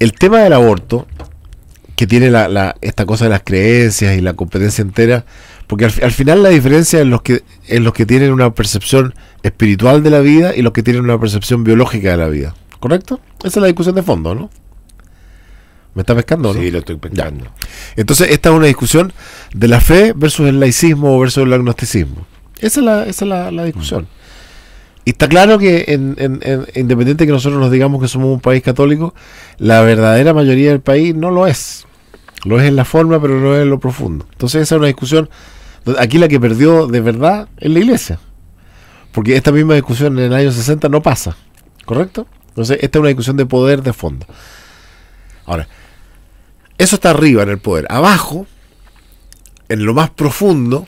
el tema del aborto, que tiene la, esta cosa de las creencias y la competencia entera, porque al, final la diferencia es los, que, en los que tienen una percepción espiritual de la vida y los que tienen una percepción biológica de la vida. ¿Correcto? Esa es la discusión de fondo, ¿no? ¿Me está pescando? Sí, lo estoy pescando. Entonces, esta es una discusión de la fe versus el laicismo versus el agnosticismo. Esa es la, esa es la, discusión. Mm. Y está claro que, independiente de que nosotros nos digamos que somos un país católico, la verdadera mayoría del país no lo es. Lo es en la forma, pero no es en lo profundo. Entonces esa es una discusión, aquí la que perdió de verdad es la iglesia. Porque esta misma discusión en el año 60 no pasa, ¿correcto? Entonces esta es una discusión de poder de fondo. Ahora, eso está arriba en el poder. Abajo, en lo más profundo,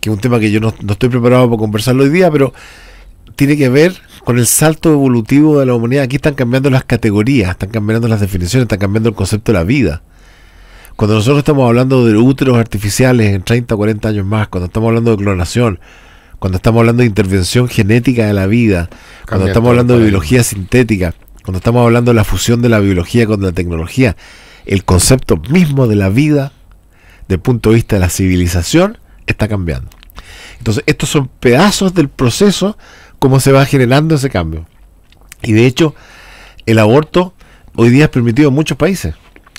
que es un tema que yo no, no estoy preparado para conversarlo hoy día, pero tiene que ver con el salto evolutivo de la humanidad. Aquí están cambiando las categorías, están cambiando las definiciones, están cambiando el concepto de la vida. Cuando nosotros estamos hablando de úteros artificiales en 30 o 40 años más, cuando estamos hablando de clonación, cuando estamos hablando de intervención genética de la vida, cuando estamos hablando de biología sintética, cuando estamos hablando de la fusión de la biología con la tecnología, el concepto mismo de la vida, desde el punto de vista de la civilización, está cambiando. Entonces, estos son pedazos del proceso cómo se va generando ese cambio. Y de hecho, el aborto hoy día es permitido en muchos países,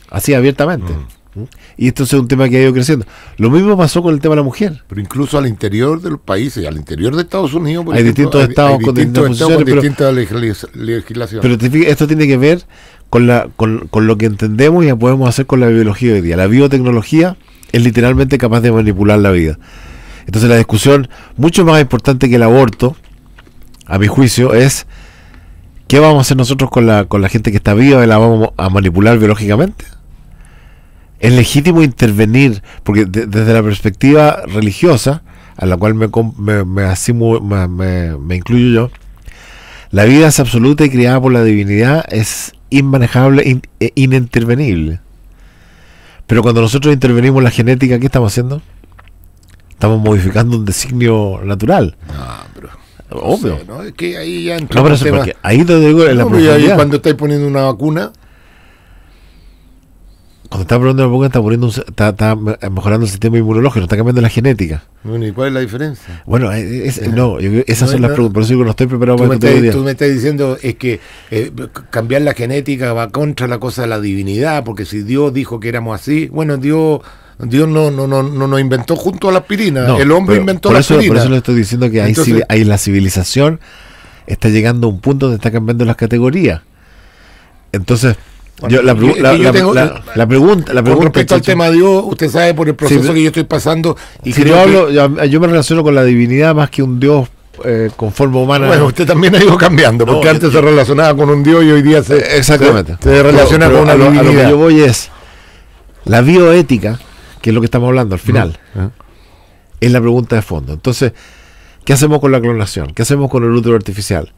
así abiertamente. Mm. ¿Mm? Y esto es un tema que ha ido creciendo. Lo mismo pasó con el tema de la mujer. Pero incluso al interior de los países, al interior de Estados Unidos, hay distintos estados con distintas legislaciones. Pero esto tiene que ver con, con lo que entendemos y podemos hacer con la biología hoy día. La biotecnología es literalmente capaz de manipular la vida. Entonces la discusión, mucho más importante que el aborto, a mi juicio, es ¿qué vamos a hacer nosotros con la, con la gente que está viva? y ¿La vamos a manipular biológicamente? Es legítimo intervenir, porque desde la perspectiva religiosa, a la cual me, me, me, incluyo yo, la vida es absoluta y creada por la divinidad es inmanejable e inintervenible. Pero cuando nosotros intervenimos la genética, ¿qué estamos haciendo? Estamos modificando un designio natural. Ah. Obvio. ¿no? Es que ahí ya entra. No, pero tema... ahí cuando estáis poniendo una vacuna. Cuando está poniendo una vacuna, está, poniendo un, está, mejorando el sistema inmunológico, está cambiando la genética. Bueno, ¿y cuál es la diferencia? Bueno, eh, eh, es, no, esas son las preguntas, por eso digo, no estoy preparado para esto. Tú me estás diciendo es que eh, cambiar la genética va contra la cosa de la divinidad, porque si Dios dijo que éramos así, bueno, Dios Dios no, no, no, no, inventó junto a la aspirina, el hombre inventó la aspirina. Por eso le estoy diciendo que ahí hay la civilización está llegando a un punto donde está cambiando las categorías. Entonces, yo, la, pregunta, Con respecto al tema de Dios, usted sabe por el proceso que yo estoy pasando. Y yo, me relaciono con la divinidad más que un Dios eh, con forma humana. Bueno, usted también ha ido cambiando, porque antes se relacionaba con un Dios y hoy día se. Exactamente. relaciona con una divinidad. yo voy es. La bioética que es lo que estamos hablando al final. ¿eh? Es la pregunta de fondo. Entonces, ¿qué hacemos con la clonación? ¿Qué hacemos con el útero artificial?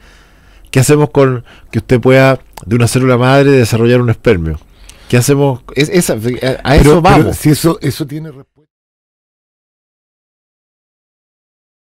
¿Qué hacemos con que usted pueda, de una célula madre, desarrollar un espermio? ¿Qué hacemos? a, eso vamos. si eso, eso tiene